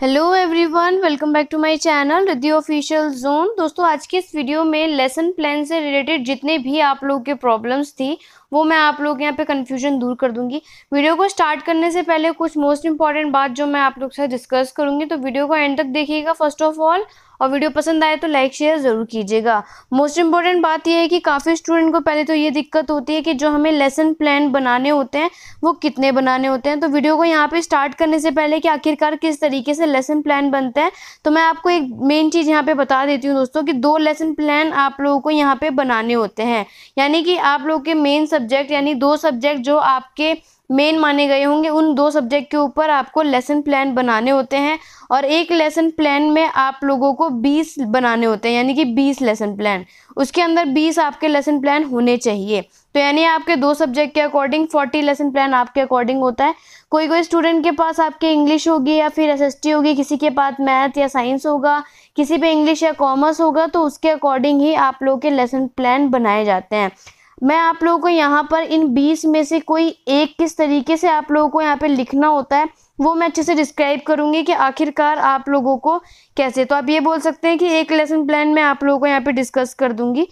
Hello everyone welcome back to my channel Riddhi official zone दोस्तों आज के इस वीडियो में लेसन प्लान से रिलेटेड जितने भी आप लोगों के प्रॉब्लम्स थी वो मैं आप लोग यहाँ पे कन्फ्यूजन दूर कर दूंगी वीडियो को स्टार्ट करने से पहले कुछ मोस्ट इंपॉर्टेंट बात जो मैं आप लोग से डिस्कस करूंगी तो वीडियो को एंड तक देखिएगा फर्स्ट ऑफ ऑल और वीडियो पसंद आए तो लाइक शेयर ज़रूर कीजिएगा मोस्ट इम्पॉर्टेंट बात यह है कि काफ़ी स्टूडेंट को पहले तो ये दिक्कत होती है कि जो हमें लेसन प्लान बनाने होते हैं वो कितने बनाने होते हैं तो वीडियो को यहाँ पे स्टार्ट करने से पहले कि आखिरकार किस तरीके से लेसन प्लान बनते हैं तो मैं आपको एक मेन चीज़ यहाँ पर बता देती हूँ दोस्तों कि दो लेसन प्लान आप लोगों को यहाँ पर बनाने होते हैं यानी कि आप लोग के मेन सब्जेक्ट यानी दो सब्जेक्ट जो आपके मेन माने गए होंगे उन दो सब्जेक्ट के ऊपर आपको लेसन प्लान बनाने होते हैं और एक लेसन प्लान में आप लोगों को बीस बनाने होते हैं यानी कि बीस लेसन प्लान उसके अंदर बीस आपके लेसन प्लान होने चाहिए तो यानी आपके दो सब्जेक्ट के अकॉर्डिंग फोर्टी लेसन प्लान आपके अकॉर्डिंग होता है कोई कोई स्टूडेंट के पास आपके इंग्लिश होगी या फिर एस होगी किसी के पास मैथ या साइंस होगा किसी पे इंग्लिश या कॉमर्स होगा तो उसके अकॉर्डिंग ही आप लोग के लेसन प्लान बनाए जाते हैं मैं आप लोगों को यहाँ पर इन बीस में से कोई एक किस तरीके से आप लोगों को यहाँ पे लिखना होता है वो मैं अच्छे से डिस्क्राइब करूँगी कि आखिरकार आप लोगों को कैसे तो आप ये बोल सकते हैं कि एक लेसन प्लान मैं आप लोगों को यहाँ पे डिस्कस कर दूँगी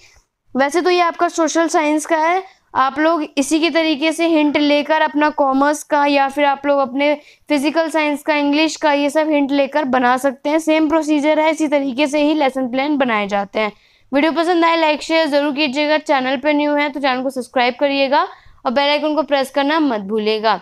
वैसे तो ये आपका सोशल साइंस का है आप लोग इसी के तरीके से हिंट लेकर अपना कॉमर्स का या फिर आप लोग अपने फिजिकल साइंस का इंग्लिश का ये सब हिंट लेकर बना सकते हैं सेम प्रोसीजर है इसी तरीके से ही लेसन प्लान बनाए जाते हैं वीडियो पसंद आए लाइक शेयर जरूर कीजिएगा चैनल पर न्यू है तो चैनल को सब्सक्राइब करिएगा और बेल आइकन को प्रेस करना मत भूलिएगा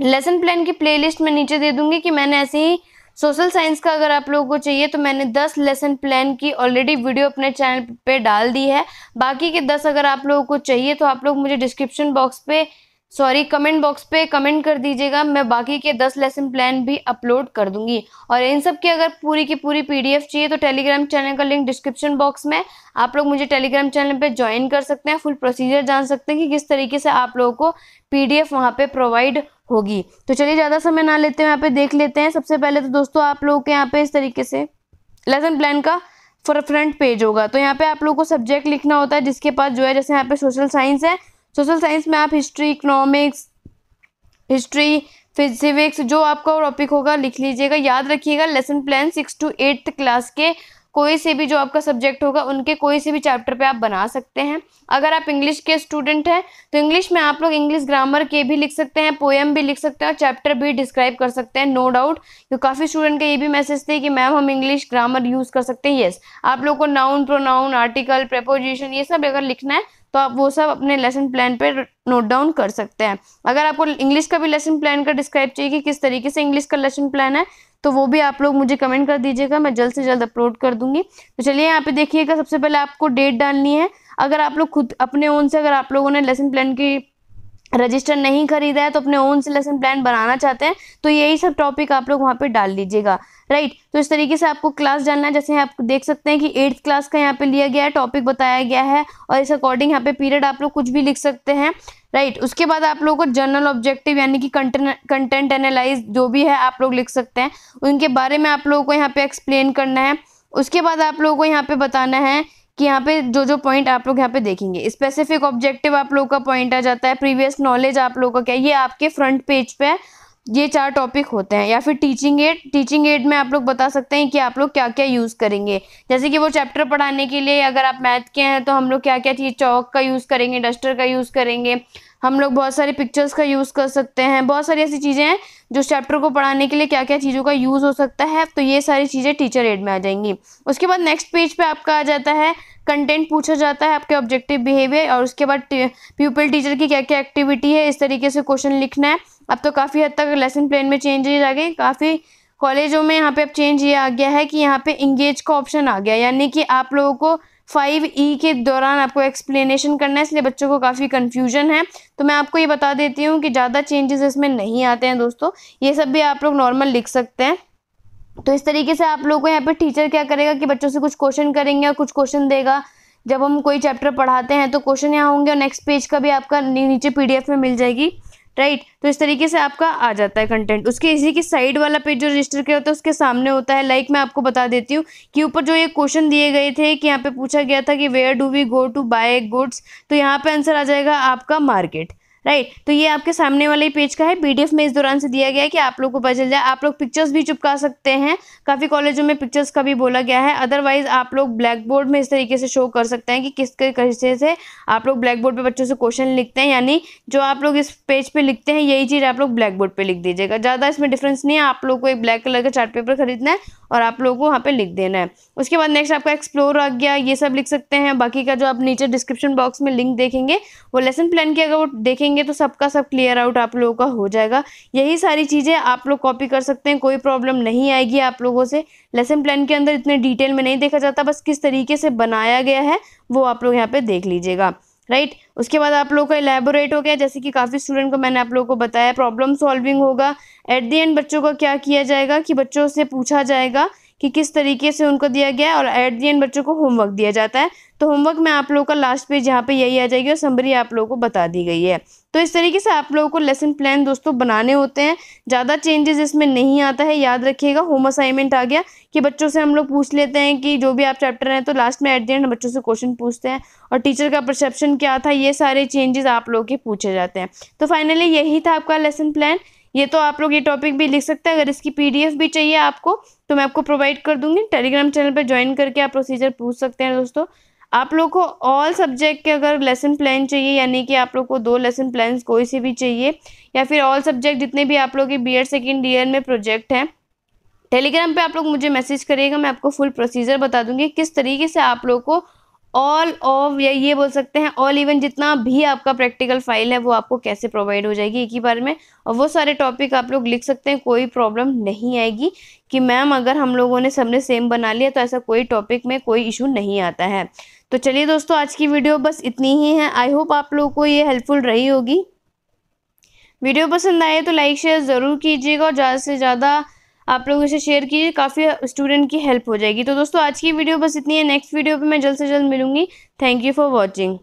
लेसन प्लान की प्लेलिस्ट मैं नीचे दे दूंगी कि मैंने ऐसे ही सोशल साइंस का अगर आप लोगों को चाहिए तो मैंने 10 लेसन प्लान की ऑलरेडी वीडियो अपने चैनल पे डाल दी है बाकी के 10 अगर आप लोगों को चाहिए तो आप लोग मुझे डिस्क्रिप्शन बॉक्स पे सॉरी कमेंट बॉक्स पे कमेंट कर दीजिएगा मैं बाकी के दस लेसन प्लान भी अपलोड कर दूंगी और इन सब की अगर पूरी की पूरी पीडीएफ चाहिए तो टेलीग्राम चैनल का लिंक डिस्क्रिप्शन बॉक्स में आप लोग मुझे टेलीग्राम चैनल पे ज्वाइन कर सकते हैं फुल प्रोसीजर जान सकते हैं कि किस तरीके से आप लोगों को पीडीएफ वहां पे प्रोवाइड होगी तो चलिए ज़्यादा समय ना लेते हैं यहाँ पे देख लेते हैं सबसे पहले तो दोस्तों आप लोगों के यहाँ पे इस तरीके से लेसन प्लान का फॉर फ्रंट पेज होगा तो यहाँ पे आप लोगों को सब्जेक्ट लिखना होता है जिसके पास जो है जैसे यहाँ पे सोशल साइंस है सोशल साइंस में आप हिस्ट्री इकोनॉमिक्स हिस्ट्री फिजिक्स जो आपका टॉपिक होगा लिख लीजिएगा याद रखिएगा lesson plan six to eighth class के कोई से भी जो आपका सब्जेक्ट होगा उनके कोई से भी चैप्टर पे आप बना सकते हैं अगर आप इंग्लिश के स्टूडेंट हैं तो इंग्लिश में आप लोग इंग्लिश ग्रामर के भी लिख सकते हैं पोएम भी लिख सकते हैं और चैप्टर भी डिस्क्राइब कर सकते हैं नो डाउट तो काफ़ी स्टूडेंट का ये भी मैसेज थे कि मैम हम इंग्लिश ग्रामर यूज़ कर सकते हैं येस आप लोग को नाउन प्रोनाउन आर्टिकल प्रपोजिशन ये सब अगर लिखना है तो आप वो सब अपने लेसन प्लान पे नोट डाउन कर सकते हैं अगर आपको इंग्लिश का भी लेसन प्लान का डिस्क्राइब चाहिए कि किस तरीके से इंग्लिश का लेसन प्लान है तो वो भी आप लोग मुझे कमेंट कर दीजिएगा मैं जल्द से जल्द अपलोड कर दूंगी तो चलिए यहाँ पे देखिएगा सबसे पहले आपको डेट डालनी है अगर आप लोग खुद अपने ओन से अगर आप लोगों ने लेसन प्लान की रजिस्टर नहीं खरीदा है तो अपने ओन से लेसन प्लान बनाना चाहते हैं तो यही सब टॉपिक आप लोग वहाँ पे डाल लीजिएगा राइट तो इस तरीके से आपको क्लास जानना है जैसे आप देख सकते हैं कि एट्थ क्लास का यहाँ पे लिया गया है टॉपिक बताया गया है और इस अकॉर्डिंग यहाँ पे पीरियड आप लोग कुछ भी लिख सकते हैं राइट right. उसके बाद आप लोगों को जनरल ऑब्जेक्टिव यानी कि कंटेंट एनालाइज जो भी है आप लोग लिख सकते हैं उनके बारे में आप लोगों को यहाँ पे एक्सप्लेन करना है उसके बाद आप लोगों को यहाँ पे बताना है कि यहाँ पे जो जो पॉइंट आप लोग यहाँ पे देखेंगे स्पेसिफिक ऑब्जेक्टिव आप लोगों का पॉइंट आ जाता है प्रीवियस नॉलेज आप लोगों का क्या ये आपके फ्रंट पेज पे ये चार टॉपिक होते हैं या फिर टीचिंग एड टीचिंग एड में आप लोग बता सकते हैं कि आप लोग क्या क्या यूज़ करेंगे जैसे कि वो चैप्टर पढ़ाने के लिए अगर आप मैथ के हैं तो हम लोग क्या क्या चीज़ चौक का यूज़ करेंगे डस्टर का यूज़ करेंगे हम लोग बहुत सारे पिक्चर्स का यूज़ कर सकते हैं बहुत सारी ऐसी चीज़ें हैं जो चैप्टर को पढ़ाने के लिए क्या क्या चीज़ों का यूज़ हो सकता है तो ये सारी चीज़ें टीचर एड में आ जाएंगी उसके बाद नेक्स्ट पेज पे आपका आ जाता है कंटेंट पूछा जाता है आपके ऑब्जेक्टिव बिहेवियर और उसके बाद प्यूपल टीचर की क्या क्या एक्टिविटी है इस तरीके से क्वेश्चन लिखना है अब तो काफ़ी हद तक लेसन प्लान में चेंजेज आ गए काफ़ी कॉलेजों में यहाँ पे अब चेंज ये आ गया है कि यहाँ पे इंगेज का ऑप्शन आ गया यानी कि आप लोगों को फाइव ई e के दौरान आपको एक्सप्लेनेशन करना है इसलिए बच्चों को काफ़ी कन्फ्यूजन है तो मैं आपको ये बता देती हूँ कि ज़्यादा चेंजेस इसमें नहीं आते हैं दोस्तों ये सब भी आप लोग नॉर्मल लिख सकते हैं तो इस तरीके से आप लोगों को यहाँ पर टीचर क्या करेगा कि बच्चों से कुछ क्वेश्चन करेंगे और कुछ क्वेश्चन देगा जब हम कोई चैप्टर पढ़ाते हैं तो क्वेश्चन यहाँ होंगे और नेक्स्ट पेज का भी आपका नीचे पीडीएफ में मिल जाएगी राइट तो इस तरीके से आपका आ जाता है कंटेंट उसके इसी के साइड वाला पेज जो रजिस्टर किया होता है उसके सामने होता है लाइक like मैं आपको बता देती हूँ कि ऊपर जो ये क्वेश्चन दिए गए थे कि यहाँ पे पूछा गया था कि where do we go to buy goods तो यहाँ पे आंसर आ जाएगा आपका मार्केट राइट right. तो ये आपके सामने वाले पेज का है पीडीएफ में इस दौरान से दिया गया है कि आप लोग को पता चल जाए आप लोग पिक्चर्स भी चुपका सकते हैं काफ़ी कॉलेजों में पिक्चर्स का भी बोला गया है अदरवाइज आप लोग ब्लैक बोर्ड में इस तरीके से शो कर सकते हैं कि किस तरीके से आप लोग ब्लैक बोर्ड पर बच्चों से क्वेश्चन लिखते हैं यानी जो आप लोग इस पेज पर पे लिखते हैं यही चीज़ आप लोग ब्लैक बोर्ड पर लिख दीजिएगा ज़्यादा इसमें डिफरेंस नहीं है आप लोग को एक ब्लैक कलर का चार्ट पेपर खरीदना है और आप लोगों को वहाँ पे लिख देना है उसके बाद नेक्स्ट आपका एक्सप्लोर आ गया ये सब लिख सकते हैं बाकी का जो आप नीचे डिस्क्रिप्शन बॉक्स में लिंक देखेंगे वो लेसन प्लान की अगर वो देखेंगे देखेंगे तो सबका सब क्लियर आउट आप लोगों का हो जाएगा यही सारी चीज़ें आप लोग कॉपी कर सकते हैं कोई प्रॉब्लम नहीं आएगी आप लोगों से लेसन प्लान के अंदर इतने डिटेल में नहीं देखा जाता बस किस तरीके से बनाया गया है वो आप लोग यहाँ पर देख लीजिएगा राइट right? उसके बाद आप लोगों का इलेबोरेट हो गया जैसे कि काफ़ी स्टूडेंट को मैंने आप लोगों को बताया प्रॉब्लम सॉल्विंग होगा एट दी एंड बच्चों का क्या किया जाएगा कि बच्चों से पूछा जाएगा कि किस तरीके से उनको दिया गया और एट दी एंड बच्चों को होमवर्क दिया जाता है तो होमवर्क में आप लोगों का लास्ट पेज यहाँ पे यही आ जाएगी और सम्बरी आप लोगों को बता दी गई है तो इस तरीके से आप लोगों को लेसन प्लान दोस्तों बनाने होते हैं ज़्यादा चेंजेस इसमें नहीं आता है याद रखिएगा होम असाइनमेंट आ गया कि बच्चों से हम लोग पूछ लेते हैं कि जो भी आप चैप्टर हैं तो लास्ट में एट द एंड बच्चों से क्वेश्चन पूछते हैं और टीचर का परसेप्शन क्या था ये सारे चेंजेस आप लोग के पूछे जाते हैं तो फाइनली यही था आपका लेसन प्लान ये तो आप लोग ये टॉपिक भी लिख सकते हैं अगर इसकी पीडीएफ भी चाहिए आपको तो मैं आपको प्रोवाइड कर दूंगी टेलीग्राम चैनल पर ज्वाइन करके आप प्रोसीजर पूछ सकते हैं दोस्तों आप लोग को ऑल सब्जेक्ट के अगर लेसन प्लान चाहिए यानी कि आप लोग को दो लेसन प्लान कोई से भी चाहिए या फिर ऑल सब्जेक्ट जितने भी आप लोग के बी एड सेकेंड ईयर में प्रोजेक्ट हैं टेलीग्राम पे आप लोग मुझे मैसेज करिएगा मैं आपको फुल प्रोसीजर बता दूंगी किस तरीके से आप लोग को ऑल ऑफ या ये बोल सकते हैं ऑल इवन जितना भी आपका प्रैक्टिकल फाइल है वो आपको कैसे प्रोवाइड हो जाएगी एक ही बार में और वो सारे टॉपिक आप लोग लिख सकते हैं कोई प्रॉब्लम नहीं आएगी कि मैम अगर हम लोगों ने सबने सेम बना लिया तो ऐसा कोई टॉपिक में कोई इशू नहीं आता है तो चलिए दोस्तों आज की वीडियो बस इतनी ही है आई होप आप लोगों को ये हेल्पफुल रही होगी वीडियो पसंद आए तो लाइक शेयर ज़रूर कीजिएगा और ज़्यादा से ज़्यादा आप लोग इसे शेयर कीजिए काफ़ी स्टूडेंट की हेल्प हो जाएगी तो दोस्तों आज की वीडियो बस इतनी है नेक्स्ट वीडियो पे मैं जल्द से जल्द मिलूंगी थैंक यू फॉर वॉचिंग